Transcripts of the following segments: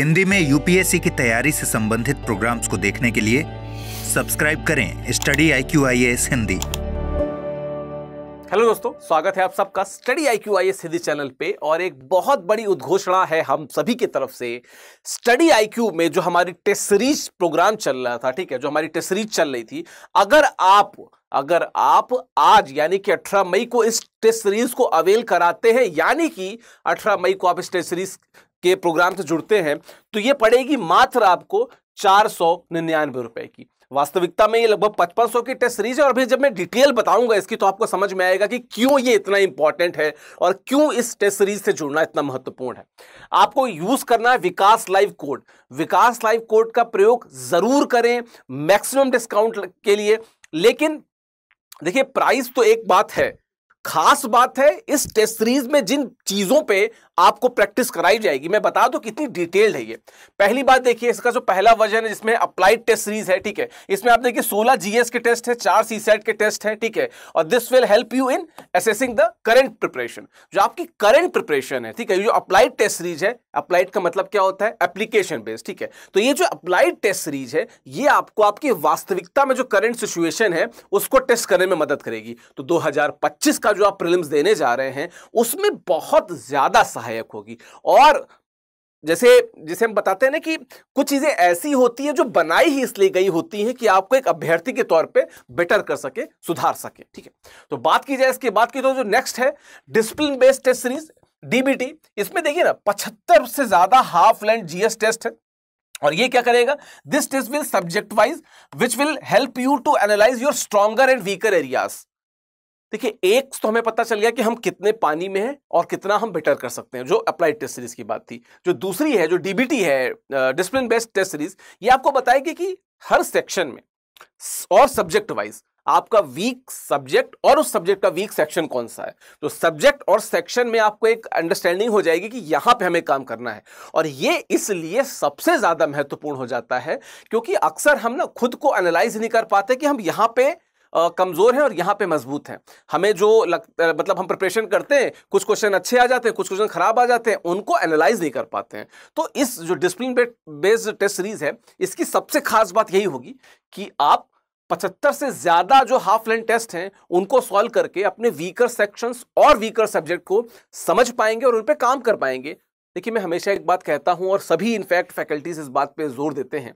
हिंदी में यूपीएससी की तैयारी से संबंधित प्रोग्राम्स को देखने के लिए सब्सक्राइब करें study I Q I S Hindi hello दोस्तों स्वागत है आप सबका study I Q I S Hindi channel पे और एक बहुत बड़ी उद्घोषणा है हम सभी की तरफ से स्टडी आई क्यू में जो हमारी टेस्ट सीरीज प्रोग्राम चल रहा था ठीक है जो हमारी टेस्ट सीरीज चल रही थी अगर आप अगर आप आज यानी कि 18 मई को इस टेस्ट सीरीज को अवेल कराते हैं यानी कि 18 मई को आप इस टेस्ट सीरीज के प्रोग्राम से जुड़ते हैं तो ये पड़ेगी मात्र आपको चार सौ निन्यानवे रुपए की वास्तविकता में ये लगभग पचपन सौ की टेस्ट सीरीज है और फिर जब मैं डिटेल बताऊंगा इसकी तो आपको समझ में आएगा कि क्यों ये इतना इंपॉर्टेंट है और क्यों इस टेस्ट सीरीज से जुड़ना इतना महत्वपूर्ण है आपको यूज करना है Vikas live code Vikas live code का प्रयोग जरूर करें मैक्सिमम डिस्काउंट के लिए लेकिन देखिए प्राइस तो एक बात है खास बात है इस टेस्ट सीरीज में जिन चीजों पे आपको प्रैक्टिस कराई जाएगी मैं बता दूं कितनी डिटेल्ड है ये पहली बात देखिए इसका जो पहला वर्जन है जिसमें अप्लाइड टेस्ट सीरीज है ठीक है इसमें आप देखिए सोलह जीएस के टेस्ट है चार सी सेट के टेस्ट है ठीक है और this will help you in assessing the current preparation जो आपकी करेंट प्रिपरेशन है ठीक है जो अप्लाइड टेस्ट सीरीज है अप्लाइड का मतलब क्या होता है एप्लीकेशन बेस्ड ठीक है तो ये जो अप्लाइड टेस्ट सीरीज है ये आपको आपकी वास्तविकता में जो करेंट सिचुएशन है उसको टेस्ट करने में मदद करेगी तो दो का जो आप प्रिलिम्स देने जा रहे हैं उसमें बहुत ज्यादा सहायक सहायक होगी और जैसे जैसे हम बताते हैं ना कि कुछ चीज़ें ऐसी होती है जो बनाई ही इसलिए गई होती हैं कि आपको एक अभ्यर्थी के तौर पे बेटर कर सके सुधार सके ठीक है तो बात की जाए इसके बाद की तो जो नेक्स्ट है discipline based test series DBT इसमें देखिए ना पचहत्तर से ज़्यादा हाफ लैंड जीएस टेस्ट है और ये क्या करेगा this test will subject wise which will help you to analyse your stronger and weaker areas देखिए एक तो हमें पता चल गया कि हम कितने पानी में हैं और कितना हम बेटर कर सकते हैं जो अप्लाइड टेस्ट सीरीज की बात थी जो दूसरी है जो डीबीटी है डिसिप्लिन बेस्ड टेस्ट सीरीज ये आपको बताएगी कि हर सेक्शन में और सब्जेक्ट वाइज आपका वीक सब्जेक्ट और उस सब्जेक्ट का वीक सेक्शन कौन सा है तो सब्जेक्ट और सेक्शन में आपको एक अंडरस्टैंडिंग हो जाएगी कि यहां पे हमें काम करना है और ये इसलिए सबसे ज्यादा महत्वपूर्ण हो जाता है क्योंकि अक्सर हम ना खुद को एनालाइज नहीं कर पाते कि हम यहां पे कमज़ोर है और यहाँ पे मजबूत है हमें जो लग, मतलब हम प्रिपरेशन करते हैं कुछ क्वेश्चन अच्छे आ जाते हैं कुछ क्वेश्चन खराब आ जाते हैं उनको एनालाइज नहीं कर पाते हैं तो इस जो डिसिप्लिन बेस्ड टेस्ट सीरीज है इसकी सबसे खास बात यही होगी कि आप पचहत्तर से ज़्यादा जो हाफ लेंथ टेस्ट हैं उनको सॉल्व करके अपने वीकर सेक्शंस और वीकर सब्जेक्ट को समझ पाएंगे और उन पर काम कर पाएंगे देखिए मैं हमेशा एक बात कहता हूं और सभी इनफैक्ट फैकल्टीज इस बात पे जोर देते हैं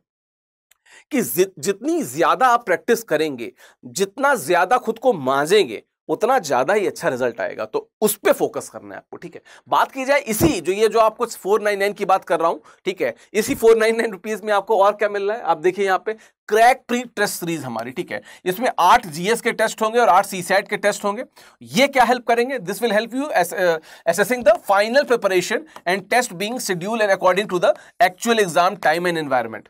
कि जितनी ज़्यादा आप प्रैक्टिस करेंगे जितना ज़्यादा खुद को मांजेंगे उतना ज़्यादा ही अच्छा रिजल्ट आएगा तो उस पर फोकस करना है आपको ठीक है बात की जाए इसी जो ये जो आप कुछ फोर नाइन नाइन की बात कर रहा हूं ठीक है इसी फोर नाइन नाइन रुपीज़ में आपको और क्या मिल रहा है आप देखिए यहां पे क्रैक प्री टेस्ट सीरीज हमारी ठीक है इसमें आठ जीएस के टेस्ट होंगे और आठ सीसैट के टेस्ट होंगे ये क्या हेल्प करेंगे this will help you assessing the final preparation and test being schedule and according to the actual exam time and environment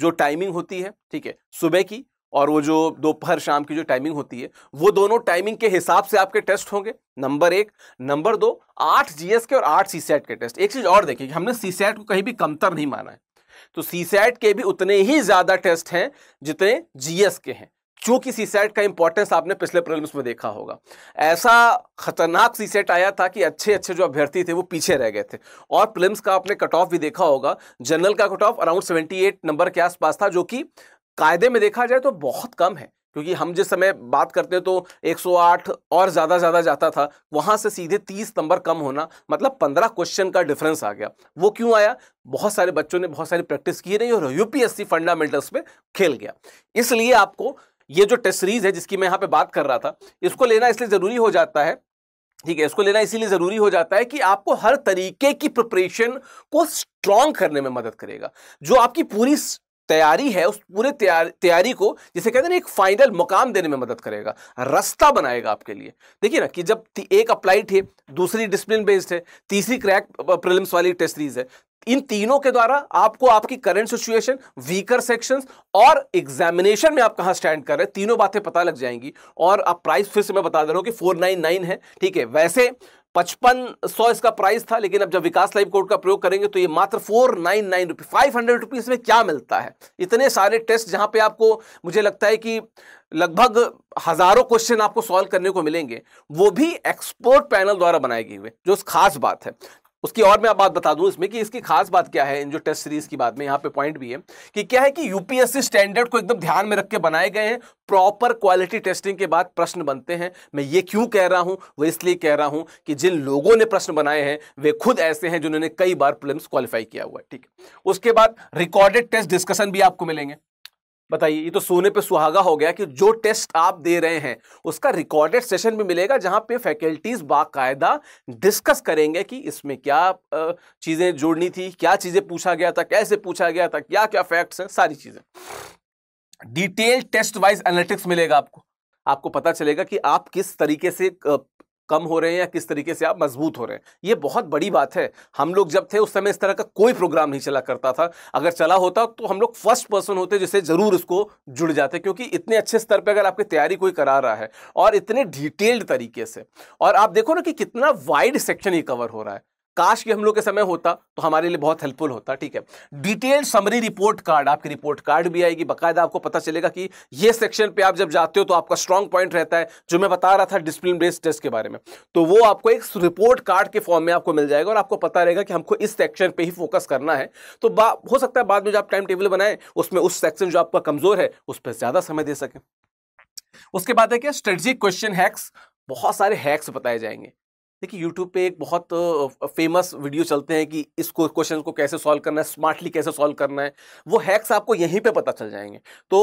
जो टाइमिंग होती है ठीक है सुबह की और वो जो दोपहर शाम की जो टाइमिंग होती है वो दोनों टाइमिंग के हिसाब से आपके टेस्ट होंगे नंबर एक नंबर दो आठ जीएस के और आठ सी के टेस्ट एक चीज़ और देखिए हमने सी को कहीं भी कमतर नहीं माना है तो सी के भी उतने ही ज़्यादा टेस्ट हैं जितने जीएस के हैं चूंकि सीसेट का इंपॉर्टेंस आपने पिछले प्रिलिम्स में देखा होगा ऐसा खतरनाक सीसेट आया था कि अच्छे अच्छे जो अभ्यर्थी थे वो पीछे रह गए थे और प्रिलिम्स का आपने कट ऑफ भी देखा होगा जनरल का cut off around seventy number के आसपास था जो कि कायदे में देखा जाए तो बहुत कम है क्योंकि हम जिस समय बात करते हैं तो 108 और ज़्यादा ज़्यादा जाता था वहाँ से सीधे 30 नंबर कम होना मतलब 15 क्वेश्चन का डिफरेंस आ गया वो क्यों आया बहुत सारे बच्चों ने बहुत सारी प्रैक्टिस की नहीं और यूपीएससी फंडामेंटल्स पे खेल गया इसलिए आपको ये जो टेस्ट सीरीज है जिसकी मैं यहाँ पे बात कर रहा था इसको लेना इसलिए ज़रूरी हो जाता है ठीक है इसको लेना इसीलिए ज़रूरी हो जाता है कि आपको हर तरीके की प्रिपरेशन को स्ट्रॉन्ग करने में मदद करेगा जो आपकी पूरी तैयारी है उस पूरे तैयारी को जिसे कहते हैं ना एक फाइनल मुकाम देने में मदद करेगा रास्ता बनाएगा आपके लिए देखिए ना कि जब एक अप्लाइड है दूसरी डिसिप्लिन बेस्ड है तीसरी क्रैक प्रिलिम्स वाली टेस्ट सीरीज है इन तीनों के द्वारा आपको आपकी करंट सिचुएशन वीकर सेक्शंस और एग्जामिनेशन में आप कहां स्टैंड कर रहे हैं तीनों बातें पता लग जाएंगी और आप प्राइस फिर से मैं बता दे रहा हूं कि फोर है ठीक है वैसे पचपन सौ इसका प्राइस था लेकिन अब जब विकास लाइव कोड का प्रयोग करेंगे तो ये मात्र four nine nine rupee five hundred rupees में क्या मिलता है इतने सारे टेस्ट जहां पे आपको मुझे लगता है कि लगभग हजारों क्वेश्चन आपको सॉल्व करने को मिलेंगे वो भी एक्सपोर्ट पैनल द्वारा बनाए गए हुए जो खास बात है उसकी और मैं बात बता दूं इसमें कि इसकी खास बात क्या है इन जो टेस्ट सीरीज की बात में यहाँ पे पॉइंट भी है कि क्या है कि यूपीएससी स्टैंडर्ड को एकदम ध्यान में रख के बनाए गए हैं प्रॉपर क्वालिटी टेस्टिंग के बाद प्रश्न बनते हैं मैं ये क्यों कह रहा हूं वो इसलिए कह रहा हूं कि जिन लोगों ने प्रश्न बनाए हैं वे खुद ऐसे हैं जिन्होंने कई बार प्रिलिम्स क्वालिफाई किया हुआ है ठीक है उसके बाद रिकॉर्डेड टेस्ट डिस्कशन भी आपको मिलेंगे बताइए ये तो सोने पे सुहागा हो गया कि जो टेस्ट आप दे रहे हैं उसका रिकॉर्डेड सेशन भी मिलेगा जहां पे फैकल्टीज बाकायदा डिस्कस करेंगे कि इसमें क्या चीज़ें जोड़नी थी क्या चीज़ें पूछा गया था कैसे पूछा गया था क्या क्या फैक्ट्स हैं सारी चीज़ें डिटेल टेस्ट वाइज एनालिटिक्स मिलेगा आपको आपको पता चलेगा कि आप किस तरीके से कम हो रहे हैं या किस तरीके से आप मजबूत हो रहे हैं ये बहुत बड़ी बात है हम लोग जब थे उस समय इस तरह का कोई प्रोग्राम नहीं चला करता था अगर चला होता तो हम लोग फर्स्ट पर्सन होते जिसे ज़रूर उसको जुड़ जाते क्योंकि इतने अच्छे स्तर पर अगर आपकी तैयारी कोई करा रहा है और इतने डिटेल्ड तरीके से और आप देखो ना कि कितना वाइड सेक्शन ये कवर हो रहा है काश के हम लोग के समय होता तो हमारे लिए बहुत हेल्पफुल होता ठीक है डिटेल्ड समरी रिपोर्ट कार्ड आपकी रिपोर्ट कार्ड भी आएगी बकायदा आपको पता चलेगा कि ये सेक्शन पे आप जब जाते हो तो आपका स्ट्रांग पॉइंट रहता है जो मैं बता रहा था डिसिप्लिन बेस्ड टेस्ट के बारे में तो वो आपको एक रिपोर्ट कार्ड के फॉर्म में आपको मिल जाएगा और आपको पता रहेगा कि हमको इस सेक्शन पर ही फोकस करना है तो हो सकता है बाद में जो आप टाइम टेबल बनाए उसमें उस सेक्शन जो आपका कमजोर है उस पर ज्यादा समय दे सके उसके बाद है क्या स्ट्रेटेजिक क्वेश्चन हैक्स बहुत सारे हैक्स बताए जाएंगे देखिए यूट्यूब पे एक बहुत फेमस वीडियो चलते हैं कि इसको क्वेश्चन को कैसे सॉल्व करना है स्मार्टली कैसे सॉल्व करना है वो हैक्स आपको यहीं पे पता चल जाएंगे तो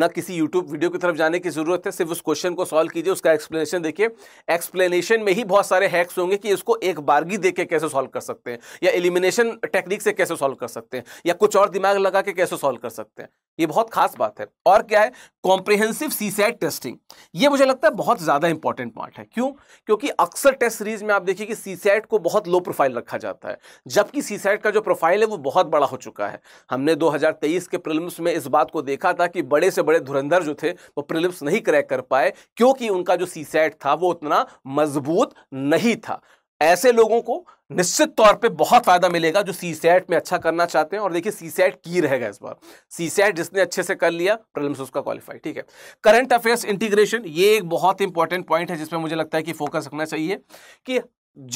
ना किसी यूट्यूब वीडियो की तरफ जाने की ज़रूरत है सिर्फ उस क्वेश्चन को सॉल्व कीजिए उसका एक्सप्लेनेशन देखिए एक्सप्लेनेशन में ही बहुत सारे हैक्स होंगे कि इसको एक बारगी देके के कैसे सॉल्व कर सकते हैं या एलिमिनेशन टेक्निक से कैसे सॉल्व कर सकते हैं या कुछ और दिमाग लगा के कैसे सॉल्व कर सकते हैं ये बहुत खास बात है और क्या है कॉम्प्रिहेंसिव सीसैट टेस्टिंग ये मुझे लगता है बहुत ज़्यादा इंपॉर्टेंट पार्ट है क्यों क्योंकि अक्सर टेस्ट सीरीज में आप देखिए कि सीसैट को बहुत लो प्रोफाइल रखा जाता है जबकि सीसैट का जो प्रोफाइल है वो बहुत बड़ा हो चुका है हमने 2023 के प्रिलिम्स में इस बात को देखा था कि बड़े से बड़े धुरंधर जो थे वो प्रिलिम्स नहीं क्रैक कर पाए क्योंकि उनका जो सीसैट था वो उतना मजबूत नहीं था ऐसे लोगों को निश्चित तौर पे बहुत फायदा मिलेगा जो सी सैट में अच्छा करना चाहते हैं और देखिए सी सैट की रहेगा इस बार सी सैट जिसने अच्छे से कर लिया प्रॉब्लम्स उसका क्वालिफाई ठीक है करंट अफेयर्स इंटीग्रेशन ये एक बहुत इंपॉर्टेंट पॉइंट है जिसमें मुझे लगता है कि फोकस रखना चाहिए कि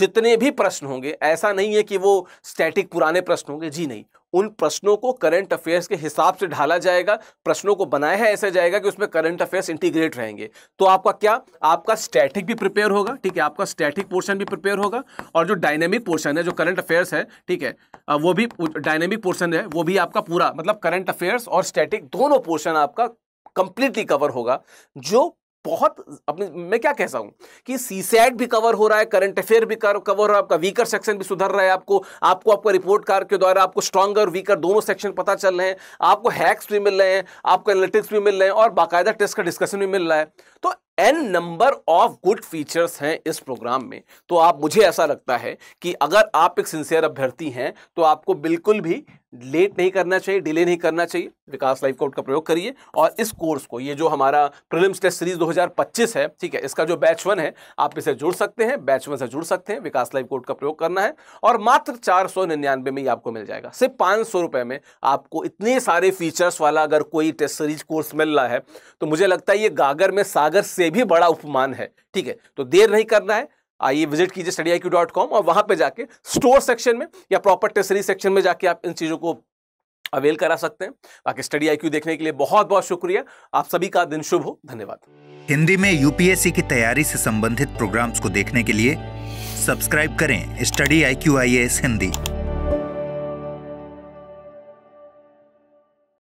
जितने भी प्रश्न होंगे ऐसा नहीं है कि वो स्टैटिक पुराने प्रश्न होंगे जी नहीं उन प्रश्नों को करंट अफेयर्स के हिसाब से ढाला जाएगा प्रश्नों को बनाया है ऐसा जाएगा कि उसमें करंट अफेयर्स इंटीग्रेट रहेंगे तो आपका क्या आपका स्टैटिक भी प्रिपेयर होगा ठीक है आपका स्टैटिक पोर्शन भी प्रिपेयर होगा और जो डायनेमिक पोर्शन है जो करंट अफेयर्स है ठीक है वो भी डायनेमिक पोर्शन है वो भी आपका पूरा मतलब करंट अफेयर्स और स्टैटिक दोनों पोर्शन आपका कंप्लीटली कवर होगा जो बहुत अपने मैं क्या कहता हूं कि सीसेट भी कवर हो रहा है करंट अफेयर भी कवर हो रहा है आपका वीकर सेक्शन भी सुधर रहा है आपको आपको आपका रिपोर्ट कार्ड के द्वारा आपको स्ट्रॉगर वीकर दोनों सेक्शन पता चल रहे हैं आपको हैक्स भी मिल रहे हैं आपको एनालिटिक्स भी मिल रहे हैं और बाकायदा टेस्ट का डिस्कशन भी मिल रहा है तो an number of good features हैं इस प्रोग्राम में तो आप मुझे ऐसा लगता है कि अगर आप एक सिंसियर अभ्यर्थी हैं तो आपको बिल्कुल भी लेट नहीं करना चाहिए डिले नहीं करना चाहिए विकास लाइफ कोड का प्रयोग करिए और इस कोर्स को ये जो हमारा प्रीलिम्स टेस्ट सीरीज 2025 है ठीक है इसका जो बैच वन है आप इसे जुड़ सकते हैं बैच वन से जुड़ सकते हैं विकास लाइफ कोड का प्रयोग करना है और मात्र चार सौ निन्यानवे में ही आपको मिल जाएगा सिर्फ पाँच सौ रुपये में आपको इतने सारे फीचर्स वाला अगर कोई टेस्ट सीरीज कोर्स मिल रहा है तो मुझे लगता है ये गागर में सागर से इससे भी बड़ा उपमान है ठीक है तो देर नहीं करना है आइए विजिट कीजिए study I Q dot com और वहां पे जाके स्टोर सेक्शन में या प्रॉपर टेसरी सेक्शन में जाके आप इन चीज़ों को अवेल करा सकते हैं बाकी स्टडी आई देखने के लिए बहुत बहुत शुक्रिया आप सभी का दिन शुभ हो धन्यवाद हिंदी में यूपीएससी की तैयारी से संबंधित प्रोग्राम्स को देखने के लिए सब्सक्राइब करें study I Q I Hindi